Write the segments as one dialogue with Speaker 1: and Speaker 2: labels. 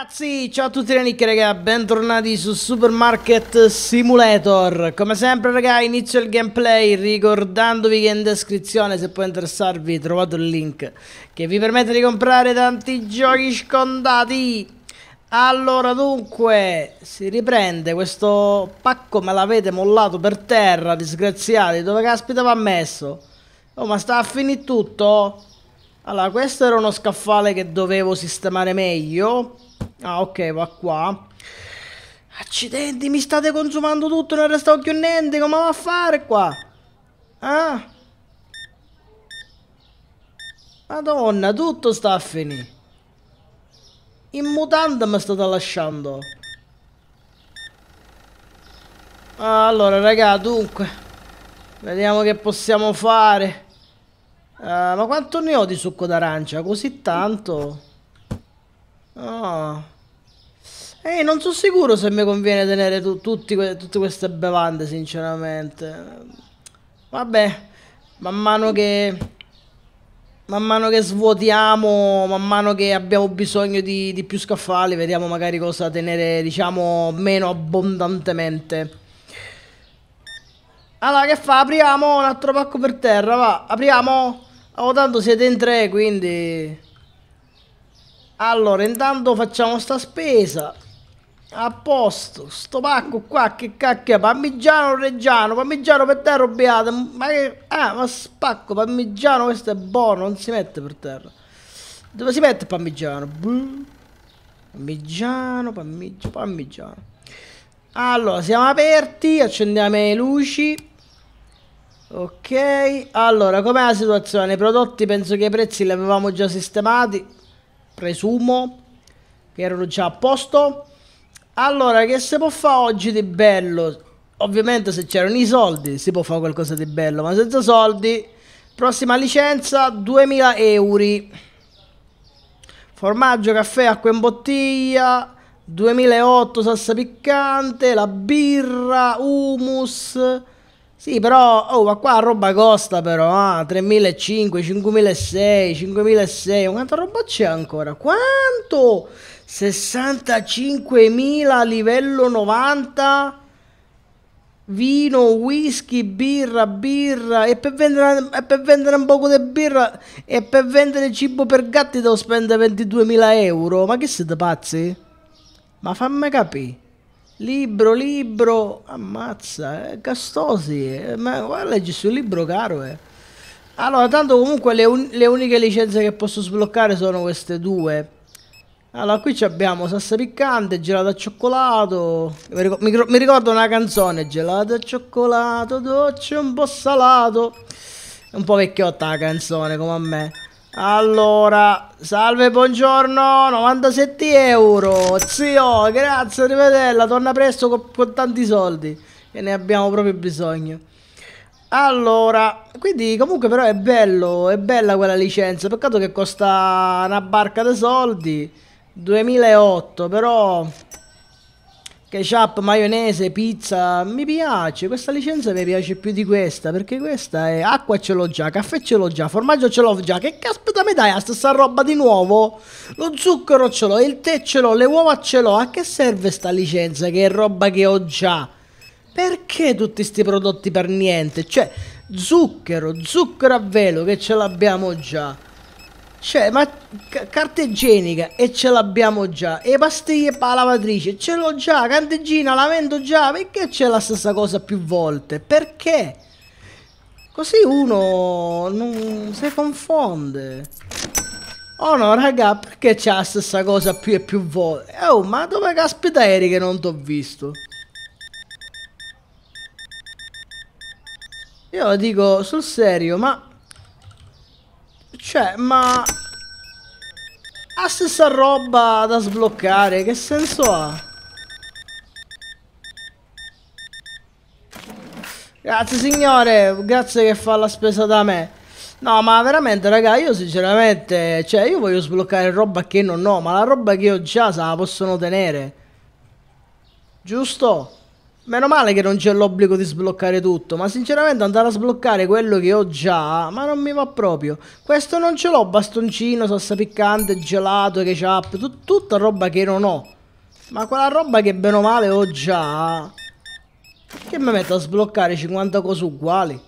Speaker 1: ragazzi, ciao a tutti le nicche raga, bentornati su Supermarket Simulator Come sempre raga, inizio il gameplay ricordandovi che in descrizione se può interessarvi trovate il link Che vi permette di comprare tanti giochi scontati Allora dunque, si riprende questo pacco me l'avete mollato per terra, disgraziati Dove caspita va messo? Oh ma sta a finire tutto? Allora, questo era uno scaffale che dovevo sistemare meglio. Ah, ok, va qua. Accidenti, mi state consumando tutto, non resta più niente. Come va a fare qua? Ah. Madonna, tutto sta a finire. In mutanda mi state lasciando. Ah, allora, raga, dunque. Vediamo che possiamo fare. Uh, ma quanto ne ho di succo d'arancia? Così tanto? Ah. Eh, non sono sicuro se mi conviene tenere tu, tutti, tutte queste bevande, sinceramente. Vabbè, man mano che... Man mano che svuotiamo, man mano che abbiamo bisogno di, di più scaffali, vediamo magari cosa tenere, diciamo, meno abbondantemente. Allora, che fa? Apriamo un altro pacco per terra, va. Apriamo. Oh, tanto siete in tre, quindi... Allora, intanto facciamo sta spesa. A posto, sto pacco qua, che cacchio è? Parmigiano reggiano, parmigiano per terra beate, ma che... Ah, ma spacco, parmigiano questo è buono, non si mette per terra. Dove si mette il parmigiano? Parmigiano, parmigiano, parmigiano. Allora, siamo aperti, accendiamo le luci. Ok, allora, com'è la situazione? I prodotti penso che i prezzi li avevamo già sistemati presumo che erano già a posto. Allora, che si può fare oggi di bello? Ovviamente se c'erano i soldi si può fare qualcosa di bello, ma senza soldi... Prossima licenza, 2000 euro. Formaggio, caffè, acqua in bottiglia, 2008 salsa piccante, la birra, humus... Sì, però, oh, ma qua la roba costa però, ah, 3.500, 5.600, 5.600, quanta roba c'è ancora? Quanto? 65.000 livello 90? Vino, whisky, birra, birra e per vendere, e per vendere un poco di birra e per vendere cibo per gatti devo spendere 22.000 euro, ma che siete pazzi? Ma fammi capire. Libro, libro, ammazza, eh, Castosi, eh, ma guarda, leggi sul libro caro. Eh. Allora, tanto comunque le, un le uniche licenze che posso sbloccare sono queste due. Allora, qui abbiamo salsa piccante, gelato al cioccolato. Mi, ricordo una canzone, gelato al cioccolato, dolce un po' salato. È un po' vecchiotta la canzone, come a me. Allora, salve, buongiorno, 97 euro, zio, grazie, rivedella, torna presto con, con tanti soldi, che ne abbiamo proprio bisogno. Allora, quindi comunque però è bello, è bella quella licenza, peccato che costa una barca di soldi, 2008, però Ketchup, maionese, pizza, mi piace, questa licenza mi piace più di questa, perché questa è acqua ce l'ho già, caffè ce l'ho già, formaggio ce l'ho già, che caspita mi dai la stessa roba di nuovo? Lo zucchero ce l'ho, il tè ce l'ho, le uova ce l'ho, a che serve sta licenza che è roba che ho già? Perché tutti questi prodotti per niente? Cioè, zucchero, zucchero a velo che ce l'abbiamo già. Cioè, ma carta igienica e ce l'abbiamo già. E pastiglie per la lavatrice, ce l'ho già. Candeggina la vendo già. Perché c'è la stessa cosa più volte? Perché? Così uno non si confonde. Oh no, raga, perché c'è la stessa cosa più e più volte? Oh, ma dove caspita eri che non t'ho visto? Io dico, sul serio, ma cioè, ma... La stessa roba da sbloccare, che senso ha? Grazie signore, grazie che fa la spesa da me. No, ma veramente, raga, io sinceramente, cioè, io voglio sbloccare roba che non ho, ma la roba che ho già se la possono tenere. Giusto? Meno male che non c'è l'obbligo di sbloccare tutto, ma sinceramente andare a sbloccare quello che ho già, ma non mi va proprio. Questo non ce l'ho, bastoncino, salsa piccante, gelato, ketchup, tut tutta roba che non ho. Ma quella roba che bene o male ho già... Che mi metto a sbloccare 50 cose uguali?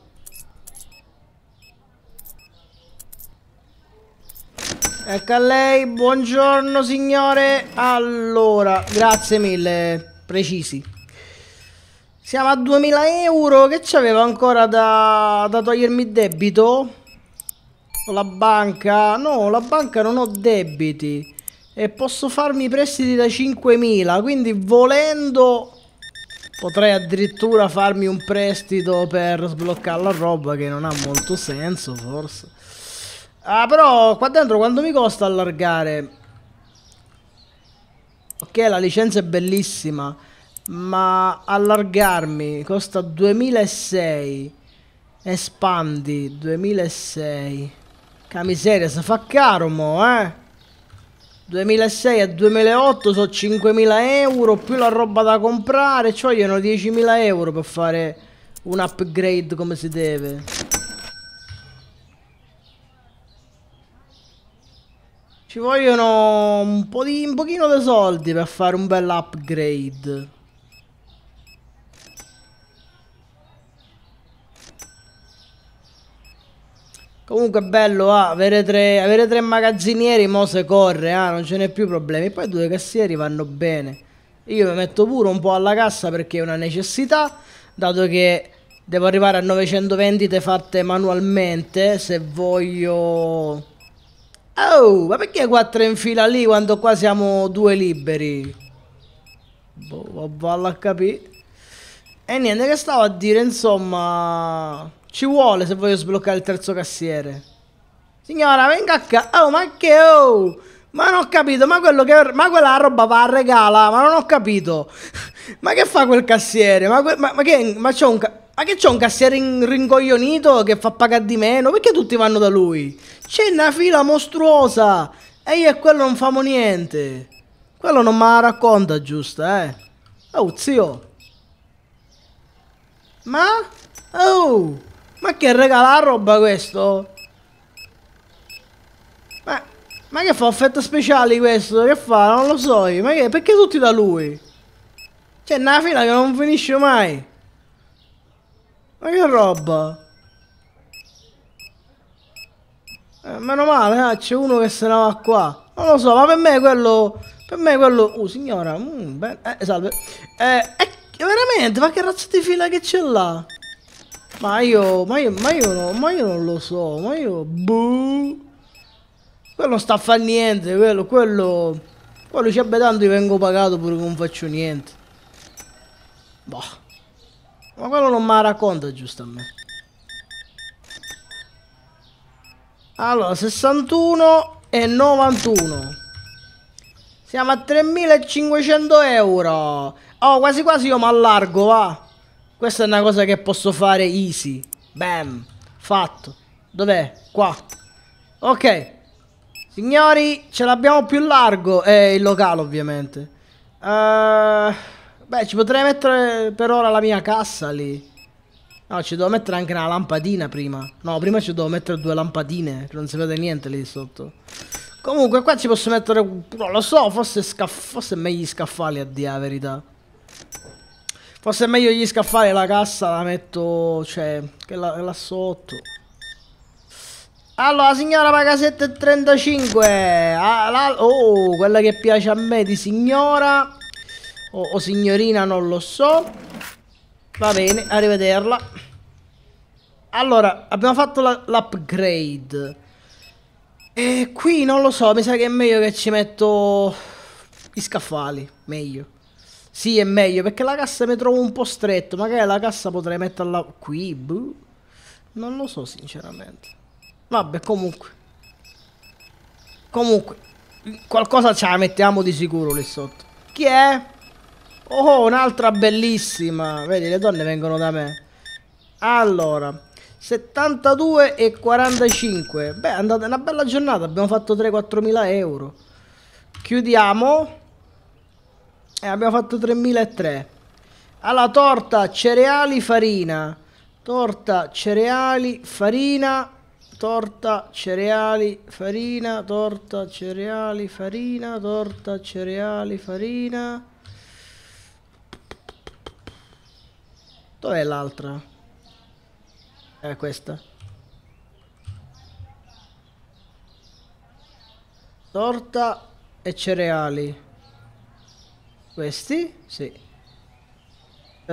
Speaker 1: Ecco a lei, buongiorno signore. Allora, grazie mille, precisi. Siamo a 2000 euro, che c'avevo ancora da, da togliermi debito? La banca? No, la banca non ho debiti. E posso farmi prestiti da 5000, quindi volendo... Potrei addirittura farmi un prestito per sbloccare la roba che non ha molto senso forse. Ah però qua dentro quanto mi costa allargare? Ok la licenza è bellissima ma allargarmi costa 2006 espandi 2006 che miseria si fa caro mo eh 2006 a 2008 sono 5.000 euro più la roba da comprare ci vogliono 10.000 euro per fare un upgrade come si deve ci vogliono un po' di un pochino di soldi per fare un bel upgrade Comunque è bello ah, avere, tre, avere tre magazzinieri, mo se corre, ah, non ce n'è più problemi. Poi due cassieri vanno bene. Io mi metto pure un po' alla cassa perché è una necessità, dato che devo arrivare a 900 vendite fatte manualmente se voglio... Oh, ma perché quattro in fila lì quando qua siamo due liberi? Boh, vallo a capire. E niente, che stavo a dire, insomma... Ci vuole se voglio sbloccare il terzo cassiere. Signora, venga qua. Oh, ma che oh! Ma non ho capito, ma, quello che, ma quella roba va a regala, ma non ho capito. ma che fa quel cassiere? Ma, ma, ma che ma c'ho un ma che c'ho un cassiere ringoglionito che fa pagare di meno? Perché tutti vanno da lui? C'è una fila mostruosa e io e quello non famo niente. Quello non me la racconta giusta, eh. Oh, zio. Ma? Oh! Ma che regala roba questo? Ma, ma che fa offerte speciali questo? Che fa? Non lo so io. Ma che? Perché tutti da lui? C'è una fila che non finisce mai. Ma che roba? Eh, meno male, eh, c'è uno che se ne va qua. Non lo so, ma per me quello... Per me quello... Uh, signora. Mm, eh, salve. Eh, eh, veramente, ma che razza di fila che c'è là? Ma io, ma io, ma io, no, ma io non lo so, ma io... Buh. Quello sta a fare niente, quello, quello... Quello c'è abbia tanto io vengo pagato pure che non faccio niente. Boh. Ma quello non me la racconta giusto a me. Allora, 61 e 91. Siamo a 3.500 euro. Oh, quasi quasi io mi allargo, va. Questa è una cosa che posso fare easy. Bam. Fatto. Dov'è? Qua. Ok. Signori, ce l'abbiamo più largo. E il locale, ovviamente. Uh, beh, ci potrei mettere per ora la mia cassa lì. No, ci devo mettere anche una lampadina prima. No, prima ci devo mettere due lampadine. Che Non si vede niente lì sotto. Comunque, qua ci posso mettere... Non lo so, forse, forse è meglio gli scaffali, a dire la verità. Forse è meglio gli scaffali la cassa la metto, cioè, che la, là sotto. Allora, signora paga 7,35. Ah, la, oh, quella che piace a me di signora. O, oh, o oh, signorina, non lo so. Va bene, arrivederla. Allora, abbiamo fatto l'upgrade. E qui non lo so, mi sa che è meglio che ci metto i scaffali, meglio. Sì, è meglio, perché la cassa mi trovo un po' stretto. Magari la cassa potrei metterla qui, buh. Non lo so, sinceramente. Vabbè, comunque. Comunque, qualcosa ce la mettiamo di sicuro lì sotto. Chi è? Oh, un'altra bellissima. Vedi, le donne vengono da me. Allora, 72 e 45. Beh, è andata una bella giornata. Abbiamo fatto 3-4 mila euro. Chiudiamo. E eh, abbiamo fatto 3003. Alla torta, cereali, farina. Torta, cereali, farina. Torta, cereali, farina. Torta, cereali, farina. Torta, cereali, farina. Dov'è l'altra? È questa. Torta e cereali. Questi? Sì. Eh,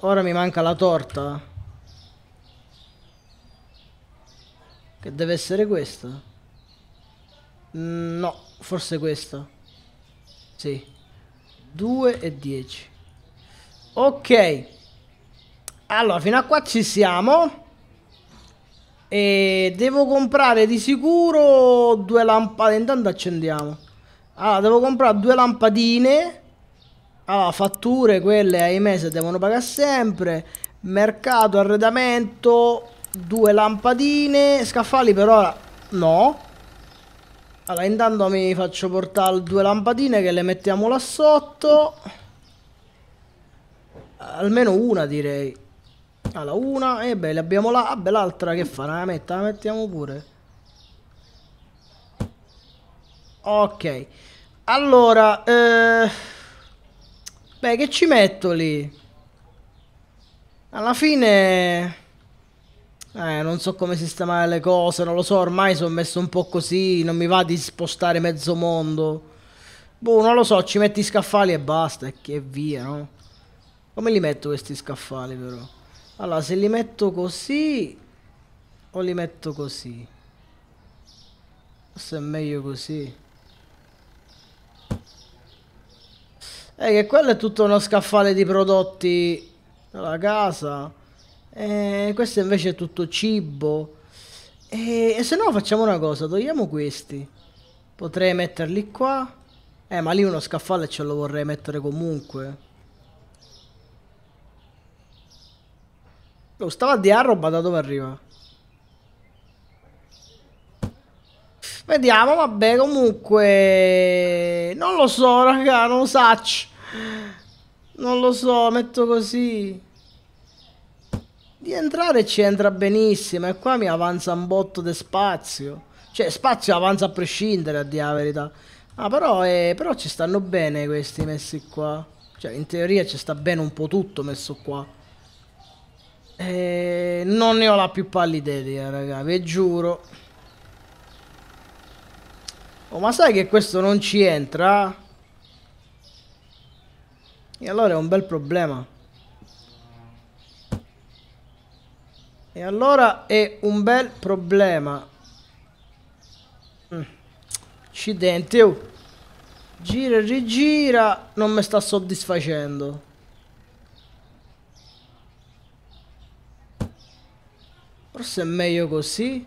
Speaker 1: ora mi manca la torta. Che deve essere questa? Mm, no, forse questa. Sì. 2 e 10. Ok. Allora, fino a qua ci siamo. E devo comprare di sicuro due lampade. Intanto accendiamo. Allora, devo comprare due lampadine allora, ah, fatture quelle ahimè se devono pagare sempre. Mercato, arredamento, due lampadine. Scaffali però no. Allora, intanto mi faccio portare due lampadine che le mettiamo là sotto. Almeno una direi. Allora, una. E eh beh, le abbiamo là. Ah, beh, l'altra che fa? La, metta, la mettiamo pure. Ok. Allora, eh... Beh, che ci metto lì? Alla fine... Eh, non so come sistemare le cose, non lo so, ormai sono messo un po' così, non mi va di spostare mezzo mondo. Boh, non lo so, ci metti i scaffali e basta, e via, no? Come li metto questi scaffali, però? Allora, se li metto così... O li metto così? Forse è meglio così. è eh, che quello è tutto uno scaffale di prodotti della casa e eh, questo invece è tutto cibo e, e se no facciamo una cosa togliamo questi potrei metterli qua eh ma lì uno scaffale ce lo vorrei mettere comunque lo oh, stava di arroba da dove arriva Vediamo, vabbè, comunque... Non lo so, raga, non lo saccio. Non lo so, metto così. Di entrare ci entra benissimo e qua mi avanza un botto di spazio. Cioè, spazio avanza a prescindere, a dire la verità. Ah, però, eh, però ci stanno bene questi messi qua. Cioè, in teoria ci sta bene un po' tutto messo qua. Eh, non ne ho la più pallida idea, raga, vi giuro. Oh, ma sai che questo non ci entra? E allora è un bel problema. E allora è un bel problema. Mm. Accidente. oh. Gira e rigira, non mi sta soddisfacendo. Forse è meglio così.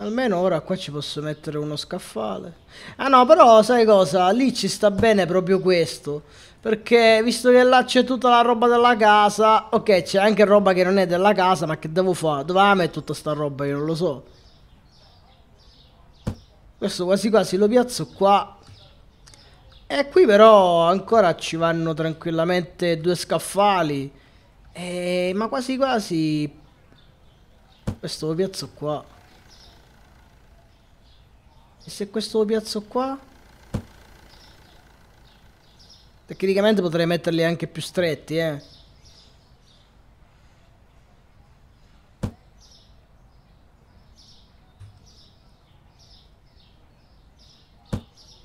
Speaker 1: Almeno ora qua ci posso mettere uno scaffale. Ah no, però sai cosa? Lì ci sta bene proprio questo. Perché visto che là c'è tutta la roba della casa... Ok, c'è anche roba che non è della casa, ma che devo fare? Dove la metto tutta sta roba? Io non lo so. Questo quasi quasi lo piazzo qua. E qui però ancora ci vanno tranquillamente due scaffali. E... Eh, ma quasi quasi... Questo lo piazzo qua. E se questo lo piazzo qua? Tecnicamente potrei metterli anche più stretti, eh.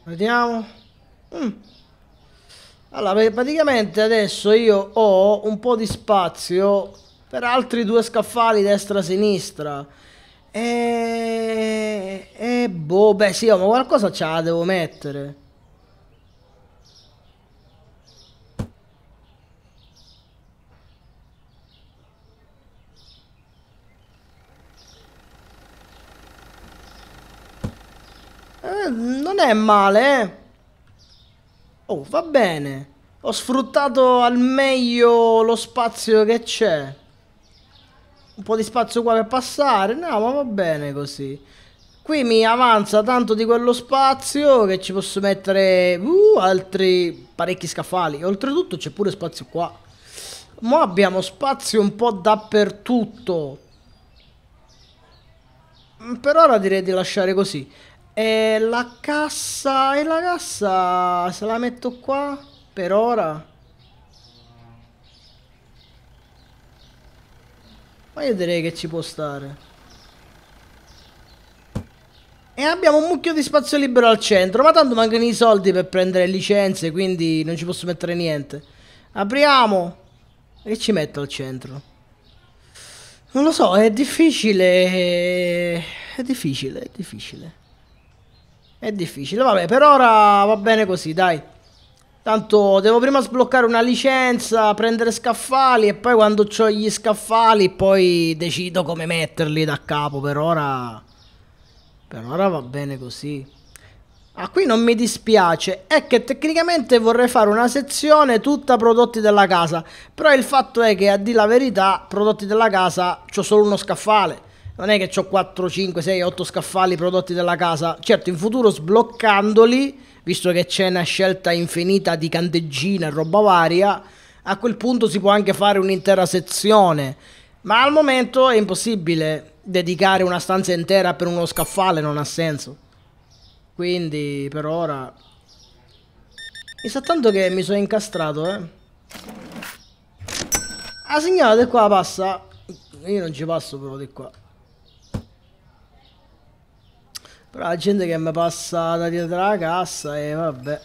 Speaker 1: Vediamo. Mm. Allora, praticamente adesso io ho un po' di spazio per altri due scaffali destra-sinistra. E... e boh, beh sì, ma qualcosa ce la devo mettere. Eh, non è male, eh. Oh, va bene. Ho sfruttato al meglio lo spazio che c'è un po' di spazio qua per passare, no, ma va bene così. Qui mi avanza tanto di quello spazio che ci posso mettere uh, altri parecchi scaffali. Oltretutto c'è pure spazio qua. Ma abbiamo spazio un po' dappertutto. Mm, per ora direi di lasciare così. E la cassa... E la cassa... Se la metto qua? Per ora... Ma io direi che ci può stare. E abbiamo un mucchio di spazio libero al centro, ma tanto mancano i soldi per prendere licenze, quindi non ci posso mettere niente. Apriamo! E ci metto al centro. Non lo so, è difficile... È difficile, è difficile. È difficile, vabbè, per ora va bene così, dai. Tanto devo prima sbloccare una licenza, prendere scaffali e poi quando ho gli scaffali poi decido come metterli da capo. Per ora... Per ora va bene così. Ah, qui non mi dispiace. È che tecnicamente vorrei fare una sezione tutta prodotti della casa. Però il fatto è che, a dire la verità, prodotti della casa ho solo uno scaffale. Non è che ho 4, 5, 6, 8 scaffali prodotti della casa. Certo, in futuro sbloccandoli visto che c'è una scelta infinita di candeggina e roba varia, a quel punto si può anche fare un'intera sezione, ma al momento è impossibile dedicare una stanza intera per uno scaffale, non ha senso. Quindi per ora... Mi sa tanto che mi sono incastrato, eh. La signora di qua passa. Io non ci passo però di qua. Però la gente che mi passa da dietro la cassa e vabbè.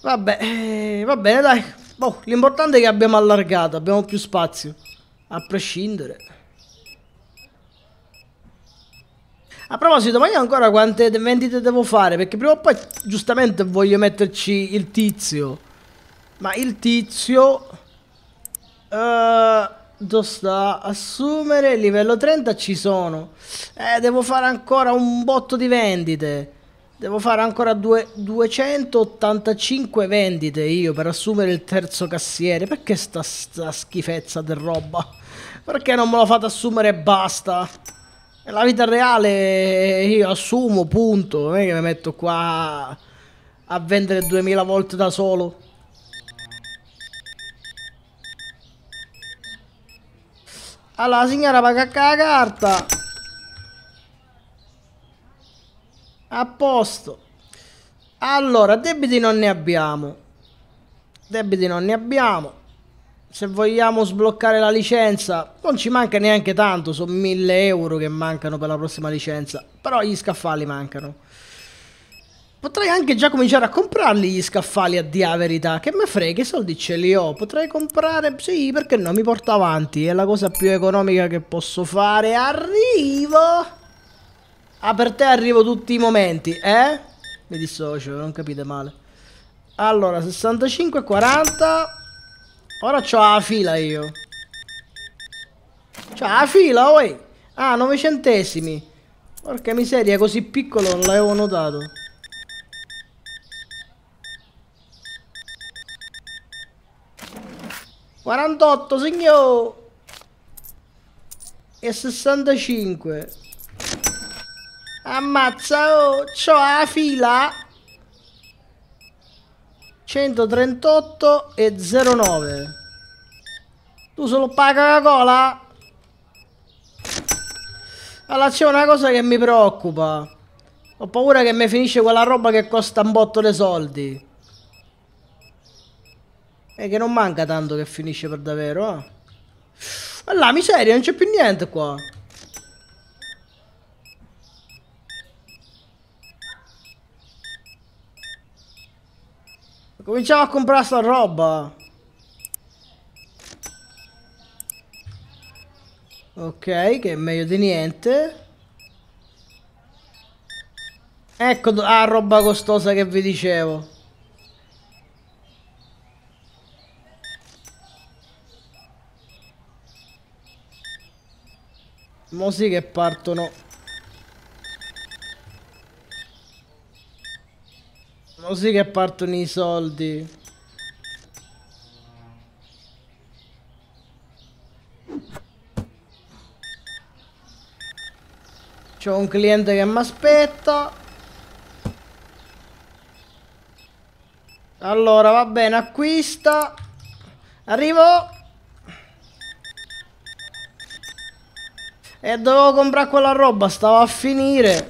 Speaker 1: Vabbè, eh, va bene dai. Boh, l'importante è che abbiamo allargato, abbiamo più spazio. A prescindere. A proposito, ma io ancora quante vendite devo fare? Perché prima o poi, giustamente, voglio metterci il tizio. Ma il tizio... Uh, da assumere, livello 30 ci sono. Eh, devo fare ancora un botto di vendite. Devo fare ancora due, 285 vendite io per assumere il terzo cassiere. Perché sta, sta schifezza di roba? Perché non me lo fate assumere e basta? Nella vita reale io assumo, punto. Non è che mi metto qua a vendere 2000 volte da solo. Allora, signora va la carta. A posto. Allora, debiti non ne abbiamo. Debiti non ne abbiamo. Se vogliamo sbloccare la licenza, non ci manca neanche tanto, sono 1000 euro che mancano per la prossima licenza. Però gli scaffali mancano. Potrei anche già cominciare a comprarli gli scaffali a dia verità. Che me frega, i soldi ce li ho. Potrei comprare... Sì, perché no? Mi porto avanti. È la cosa più economica che posso fare. Arrivo! Ah, per te arrivo tutti i momenti, eh? Mi dissocio, non capite male. Allora, 65, 40... Ora c'ho la fila io. C'ho la fila, oi! Ah, 9 centesimi. Porca miseria, così piccolo non l'avevo notato. 48 signor e 65 ammazza oh c'ho la fila 138 e 09 tu solo paga la cola allora c'è una cosa che mi preoccupa ho paura che mi finisce quella roba che costa un botto di soldi e eh, che non manca tanto che finisce per davvero, eh. Alla miseria, non c'è più niente qua. Cominciamo a comprare sta roba. Ok, che è meglio di niente. Ecco la ah, roba costosa che vi dicevo. Mo sì che partono. Mo sì che partono i soldi. C'ho un cliente che mi aspetta. Allora, va bene, acquista. Arrivo. E dovevo comprare quella roba, stava a finire.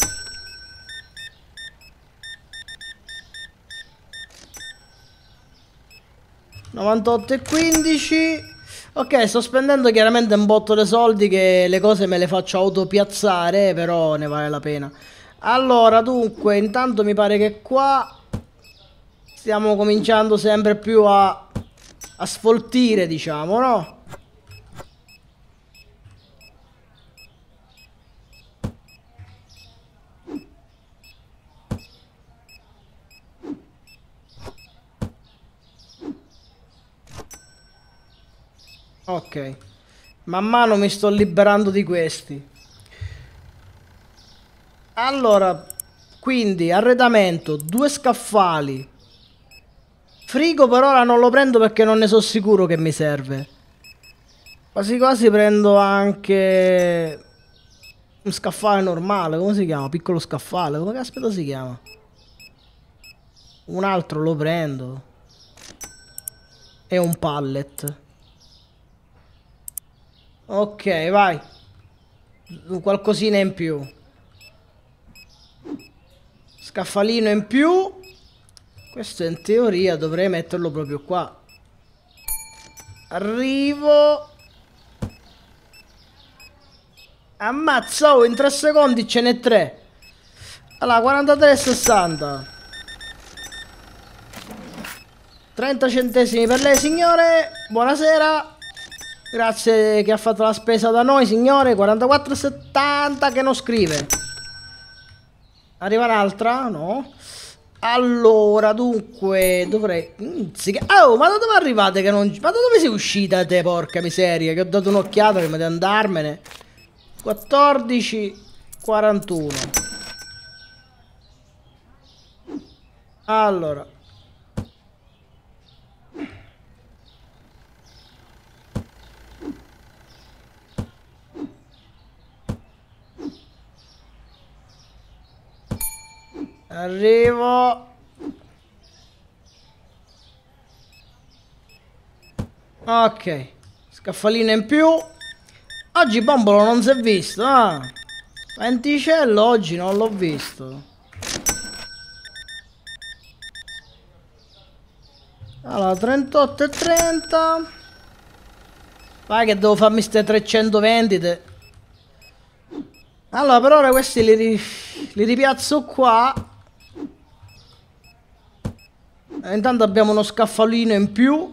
Speaker 1: e 15 Ok, sto spendendo chiaramente un botto di soldi che le cose me le faccio autopiazzare, però ne vale la pena. Allora, dunque, intanto mi pare che qua stiamo cominciando sempre più a, a sfoltire, diciamo, no? Ok. Man mano mi sto liberando di questi. Allora, quindi arredamento, due scaffali. Frigo per ora non lo prendo perché non ne so sicuro che mi serve. Quasi quasi prendo anche un scaffale normale, come si chiama? Piccolo scaffale, come caspita si chiama? Un altro lo prendo. E un pallet. Ok, vai. Qualcosina in più. Scaffalino in più. Questo in teoria dovrei metterlo proprio qua. Arrivo. Ammazza, oh, in tre secondi ce n'è tre. Allora, 43 e 60. 30 centesimi per lei, signore. Buonasera. Grazie che ha fatto la spesa da noi, signore. 44,70 che non scrive. Arriva un'altra? No. Allora, dunque, dovrei... Oh, ma da dove arrivate che non... Ma da dove sei uscita te, porca miseria? Che ho dato un'occhiata prima di andarmene. 14,41. Allora, Arrivo. Ok. Scaffalina in più. Oggi Bombolo non si è visto. Ah. Venticello oggi non l'ho visto. Allora, 38 e 30. Vai che devo farmi queste 300 vendite. Allora, per ora questi li, ri li ripiazzo qua. Eh, intanto abbiamo uno scaffalino in più.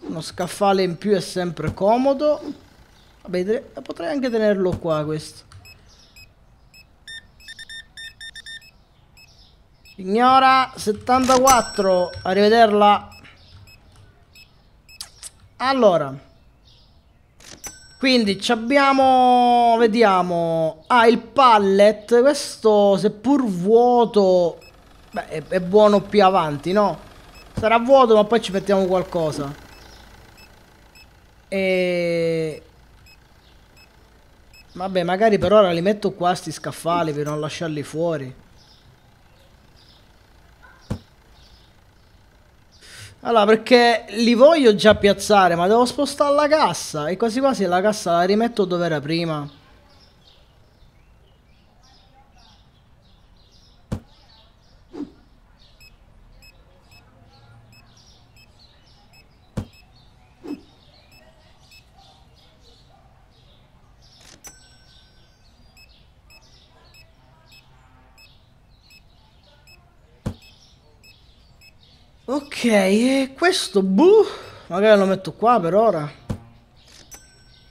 Speaker 1: Uno scaffale in più è sempre comodo. Vabbè, potrei anche tenerlo qua questo. Signora 74, arrivederla. Allora, quindi abbiamo, vediamo, ah il pallet, questo seppur vuoto Beh, è, è buono più avanti, no? Sarà vuoto, ma poi ci mettiamo qualcosa. E... Vabbè, magari per ora li metto qua sti scaffali per non lasciarli fuori. Allora, perché li voglio già piazzare, ma devo spostare la cassa. E quasi quasi la cassa la rimetto dove era prima. Ok, e questo buh, magari lo metto qua per ora.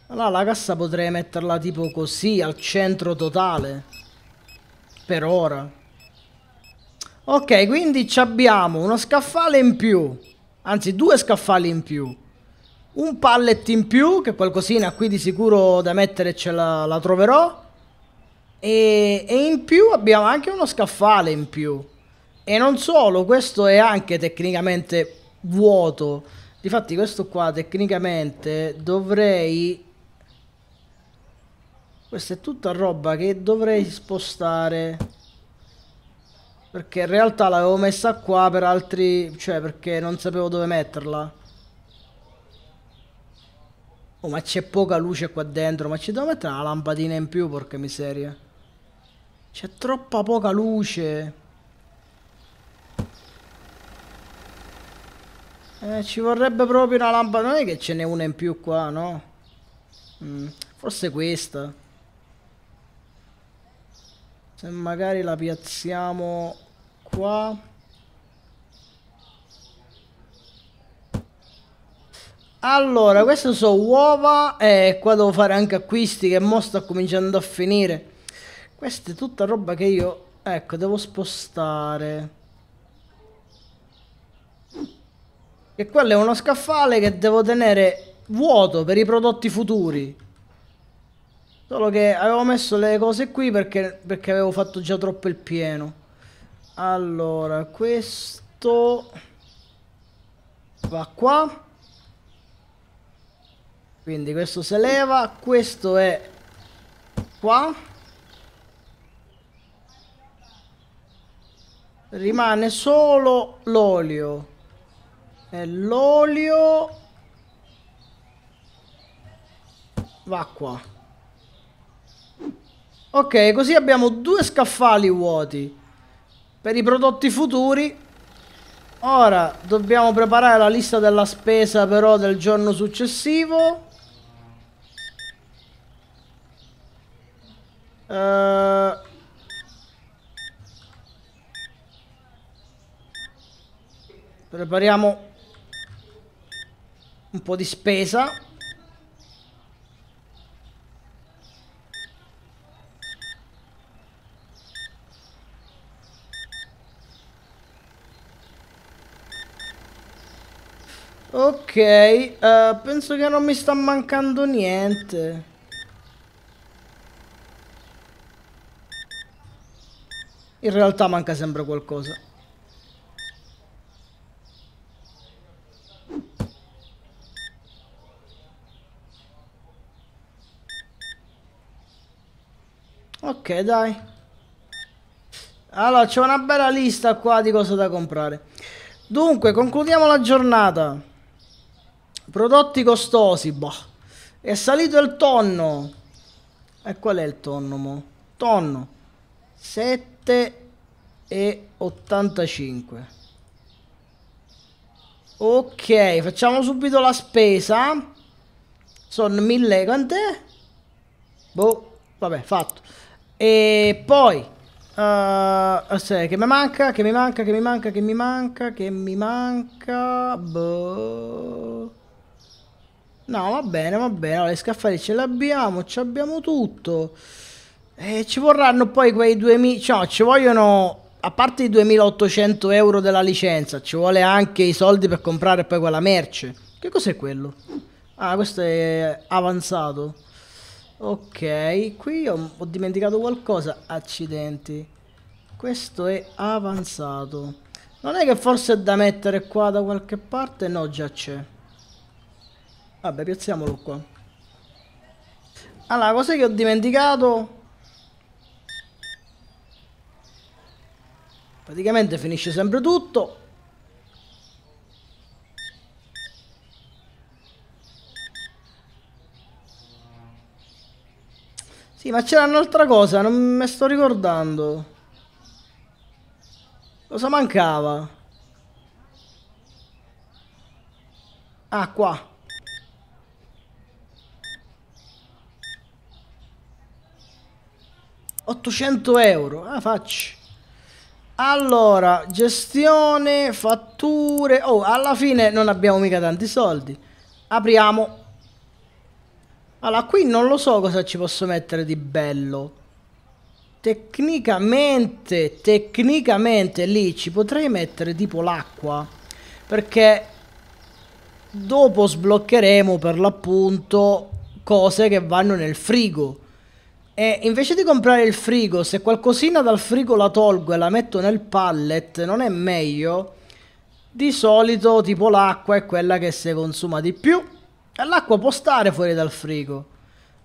Speaker 1: Allora la cassa potrei metterla tipo così, al centro totale. Per ora. Ok, quindi abbiamo uno scaffale in più. Anzi, due scaffali in più. Un pallet in più, che qualcosina qui di sicuro da mettere ce la, la troverò. E, e in più abbiamo anche uno scaffale in più. E non solo, questo è anche tecnicamente vuoto. Difatti questo qua tecnicamente dovrei... Questa è tutta roba che dovrei spostare. Perché in realtà l'avevo messa qua per altri... Cioè perché non sapevo dove metterla. Oh ma c'è poca luce qua dentro. Ma ci devo mettere una lampadina in più, porca miseria. C'è troppa poca luce. Eh, ci vorrebbe proprio una lampada. Non è che ce n'è una in più qua, no? Mm, forse questa. Se magari la piazziamo qua. Allora, queste sono uova e eh, qua devo fare anche acquisti che mo sta cominciando a finire. Questa è tutta roba che io... Ecco, devo spostare. Che quello è uno scaffale che devo tenere vuoto per i prodotti futuri. Solo che avevo messo le cose qui perché, perché avevo fatto già troppo il pieno. Allora, questo va qua. Quindi questo si leva, questo è qua. Rimane solo l'olio. Eh, l'olio va qua ok così abbiamo due scaffali vuoti per i prodotti futuri ora dobbiamo preparare la lista della spesa però del giorno successivo uh... prepariamo un po' di spesa Ok, uh, penso che non mi sta mancando niente. In realtà manca sempre qualcosa. Ok, dai. Allora, c'è una bella lista qua di cose da comprare. Dunque, concludiamo la giornata. Prodotti costosi, boh. È salito il tonno. E qual è il tonno, mo? Tonno. 85. Ok, facciamo subito la spesa. Sono 1000, quant'è? Boh, vabbè, fatto. E poi... Uh, eh, se, che mi manca, che mi manca, che mi manca, che mi manca, che mi manca... Boh. No, va bene, va bene. Allora, le scaffali ce le abbiamo, ci abbiamo tutto. E ci vorranno poi quei 2000... Cioè, ci vogliono... A parte i 2800 euro della licenza, ci vuole anche i soldi per comprare poi quella merce. Che cos'è quello? Ah, questo è avanzato. Ok, qui ho, ho dimenticato qualcosa. Accidenti. Questo è avanzato. Non è che forse è da mettere qua da qualche parte? No, già c'è. Vabbè, piazziamolo qua. Allora, cos'è che ho dimenticato? Praticamente finisce sempre tutto. ma c'era un'altra cosa, non me sto ricordando. Cosa mancava? Ah, qua. Ottocento euro, ah facci. Allora, gestione, fatture... Oh, alla fine non abbiamo mica tanti soldi. Apriamo allora, qui non lo so cosa ci posso mettere di bello. Tecnicamente, tecnicamente lì ci potrei mettere tipo l'acqua. Perché dopo sbloccheremo per l'appunto cose che vanno nel frigo. E invece di comprare il frigo, se qualcosina dal frigo la tolgo e la metto nel pallet, non è meglio? Di solito tipo l'acqua è quella che si consuma di più L'acqua può stare fuori dal frigo.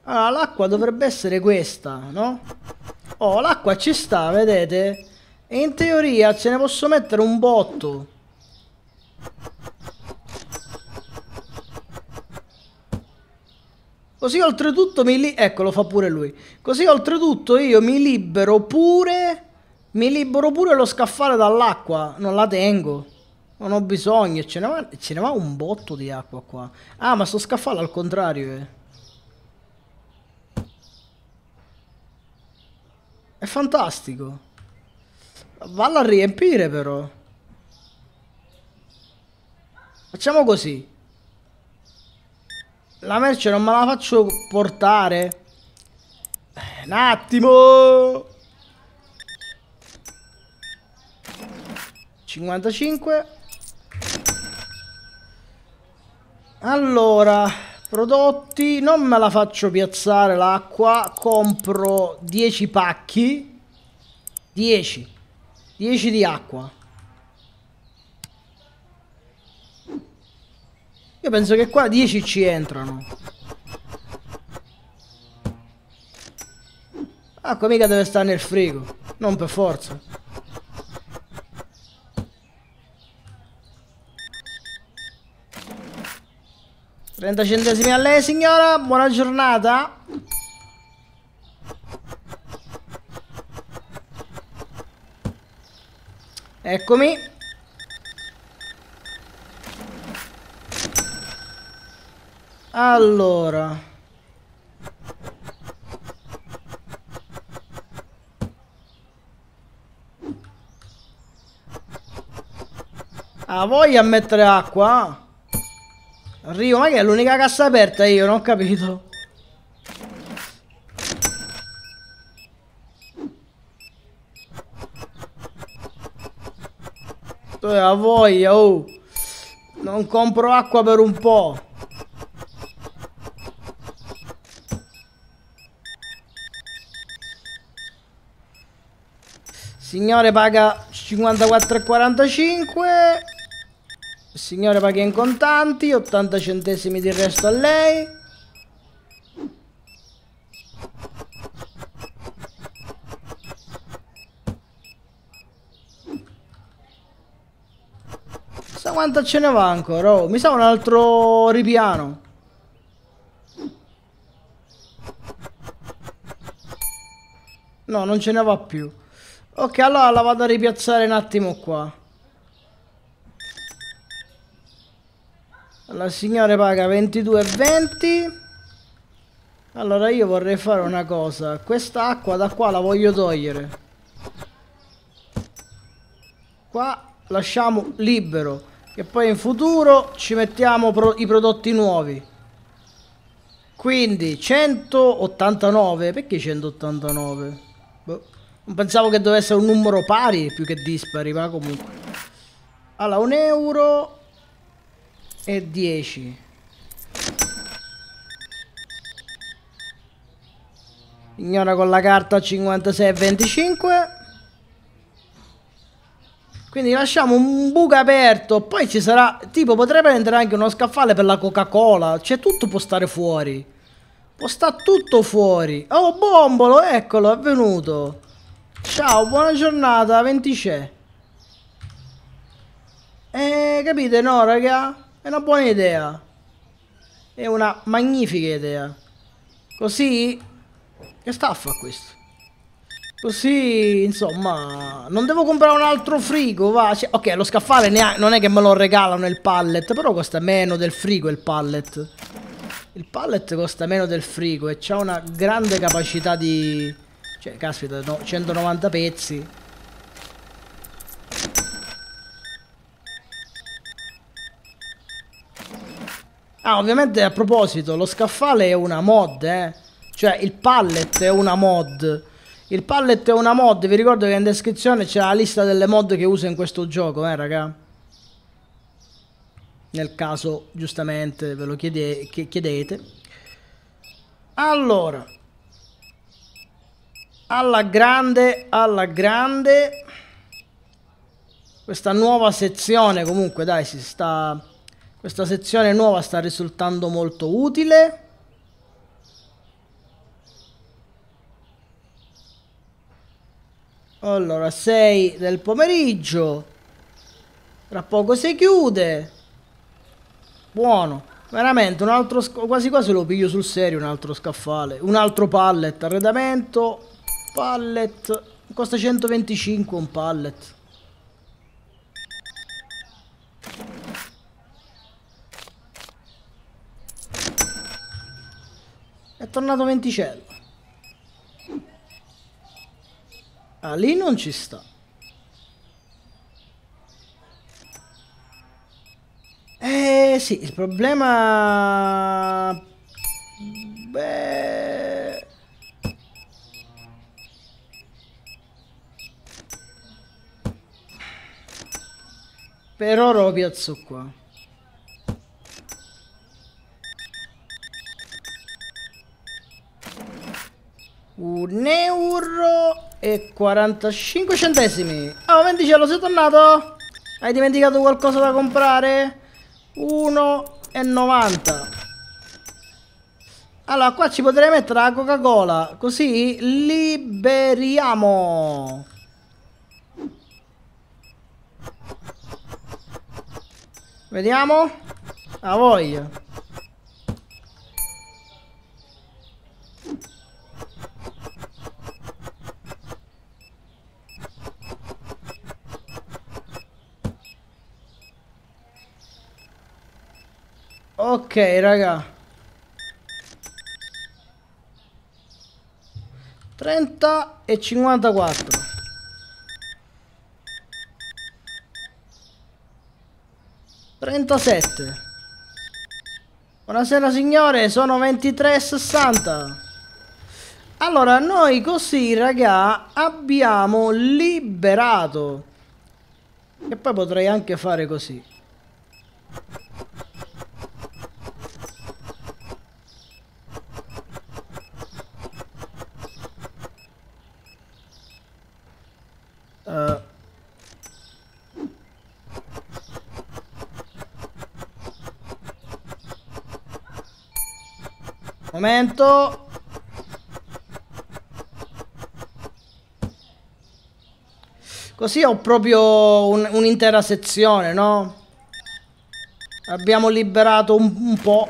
Speaker 1: Allora, ah, l'acqua dovrebbe essere questa, no? Oh, l'acqua ci sta, vedete? E in teoria ce ne posso mettere un botto. Così oltretutto mi li... Ecco, lo fa pure lui. Così oltretutto io mi libero pure... Mi libero pure lo scaffale dall'acqua. Non la tengo. Non ho bisogno, ce ne, va, ce ne va un botto di acqua qua. Ah, ma sto scaffale al contrario, eh. È fantastico. Valla a riempire però. Facciamo così. La merce non me la faccio portare. Un attimo. 55. Allora, prodotti, non me la faccio piazzare l'acqua, compro 10 pacchi, 10, 10 di acqua. Io penso che qua 10 ci entrano. Acqua mica deve stare nel frigo, non per forza. 30 centesimi a lei signora, buona giornata. Eccomi. Allora. Ah, voglia mettere acqua? Arrivo, ma che è l'unica cassa aperta io, non ho capito. Dove la voglia, oh. Non compro acqua per un po'. Signore paga 54,45 Signore paghi in contanti, 80 centesimi di resto a lei. Sa quanto ce ne va ancora? Oh, mi sa un altro ripiano. No, non ce ne va più. Ok, allora la vado a ripiazzare un attimo qua. La signora paga 22,20. Allora io vorrei fare una cosa. Questa acqua da qua la voglio togliere. Qua lasciamo libero. Che poi in futuro ci mettiamo pro i prodotti nuovi. Quindi 189. Perché 189? Boh. Non pensavo che dovesse essere un numero pari più che dispari, ma comunque. Allora, un euro e 10 ignora con la carta 56 e 25 quindi lasciamo un buco aperto poi ci sarà tipo potrebbe entrare anche uno scaffale per la coca cola cioè tutto può stare fuori può stare tutto fuori oh bombolo eccolo è venuto ciao buona giornata 26 eh capite no raga è una buona idea. È una magnifica idea. Così... Che staff a questo? Così, insomma... Non devo comprare un altro frigo, va. Cioè, ok, lo scaffale neanche, non è che me lo regalano il pallet, però costa meno del frigo il pallet. Il pallet costa meno del frigo e c'ha una grande capacità di... Cioè, caspita, no, 190 pezzi. Ah, ovviamente a proposito, lo scaffale è una mod, eh. Cioè, il pallet è una mod. Il pallet è una mod, vi ricordo che in descrizione c'è la lista delle mod che uso in questo gioco, eh, raga. Nel caso, giustamente, ve lo chiede chiedete. Allora. Alla grande, alla grande. Questa nuova sezione, comunque, dai, si sta questa sezione nuova sta risultando molto utile. Allora, 6 del pomeriggio. Tra poco si chiude. Buono. Veramente, un altro quasi quasi lo piglio sul serio, un altro scaffale. Un altro pallet, arredamento, pallet. Costa 125 un pallet. È tornato Venticello. Ah, lì non ci sta. Eh sì, il problema... Beh... Per ora lo piazzo qua. 1 euro e 45 centesimi. Oh, ah, Vendicello, sei tornato? Hai dimenticato qualcosa da comprare? 1,90. Allora, qua ci potrei mettere la Coca-Cola, così liberiamo. Vediamo. A voglia. Ok, raga. 30 e 54. Trentasette. Buonasera signore, sono e 23,60. Allora, noi così, raga, abbiamo liberato. E poi potrei anche fare così. momento così ho proprio un'intera un sezione no? abbiamo liberato un, un po'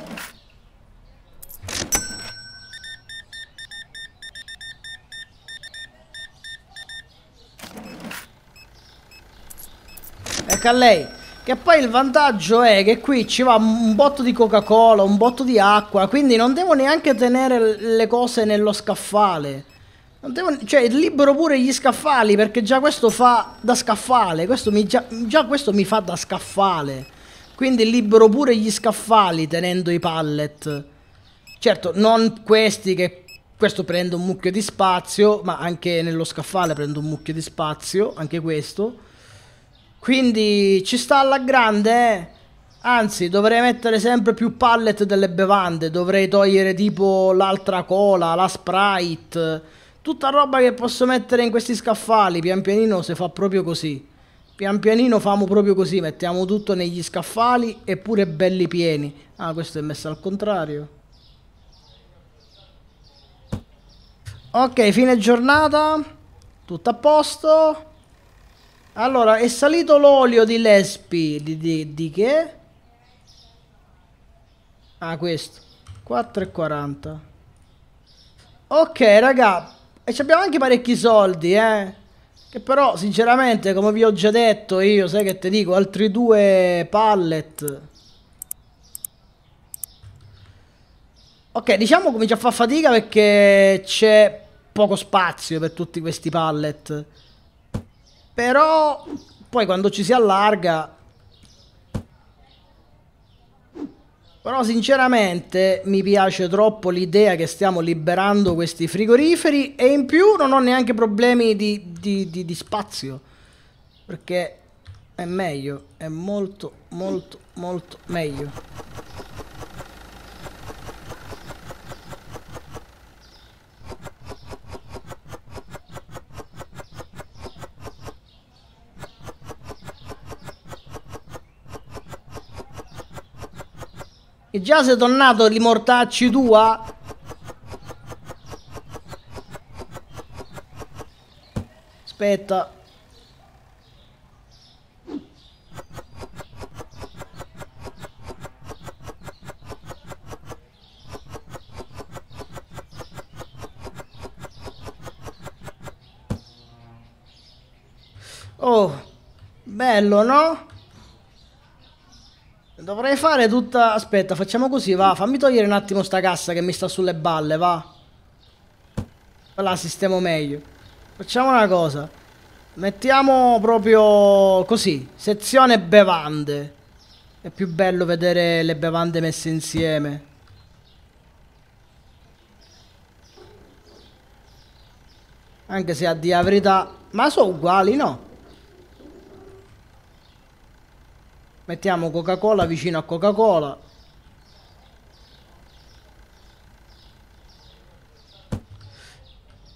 Speaker 1: ecco a lei che poi il vantaggio è che qui ci va un botto di Coca-Cola, un botto di acqua, quindi non devo neanche tenere le cose nello scaffale. Devo, cioè, libero pure gli scaffali, perché già questo fa da scaffale, questo mi, già, già questo mi fa da scaffale. Quindi libero pure gli scaffali tenendo i pallet. Certo, non questi che... Questo prende un mucchio di spazio, ma anche nello scaffale prendo un mucchio di spazio, anche questo. Quindi ci sta alla grande, eh? Anzi, dovrei mettere sempre più pallet delle bevande. Dovrei togliere tipo l'altra cola, la Sprite. Tutta roba che posso mettere in questi scaffali. Pian pianino si fa proprio così. Pian pianino famo proprio così. Mettiamo tutto negli scaffali Eppure belli pieni. Ah, questo è messo al contrario. Ok, fine giornata. Tutto a posto. Allora, è salito l'olio di Lespi. Di, di, di che? Ah, questo. 4,40. Ok, raga. E abbiamo anche parecchi soldi, eh. Che però, sinceramente, come vi ho già detto io, sai che ti dico, altri due pallet. Ok, diciamo comincia a far fatica perché c'è poco spazio per tutti questi pallet. Però poi quando ci si allarga... Però sinceramente mi piace troppo l'idea che stiamo liberando questi frigoriferi e in più non ho neanche problemi di, di, di, di spazio. Perché è meglio, è molto molto molto meglio. E già sei tornato di mortacci tua? Aspetta. Oh, bello, no? Dovrei fare tutta... Aspetta, facciamo così, va. Fammi togliere un attimo sta cassa che mi sta sulle balle, va. La sistemo meglio. Facciamo una cosa. Mettiamo proprio così. Sezione bevande. È più bello vedere le bevande messe insieme. Anche se a di la verità... Ma sono uguali, no? mettiamo Coca-Cola vicino a Coca-Cola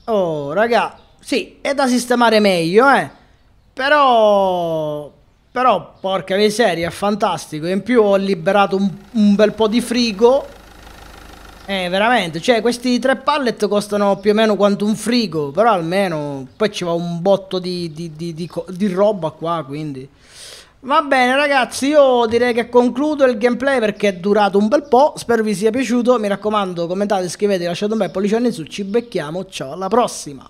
Speaker 1: oh raga sì è da sistemare meglio eh però però porca miseria è fantastico in più ho liberato un, un bel po' di frigo eh veramente cioè questi tre pallet costano più o meno quanto un frigo però almeno poi ci va un botto di, di, di, di roba qua quindi Va bene ragazzi, io direi che concludo il gameplay perché è durato un bel po', spero vi sia piaciuto, mi raccomando commentate, iscrivetevi, lasciate un bel pollicione in su, ci becchiamo, ciao alla prossima!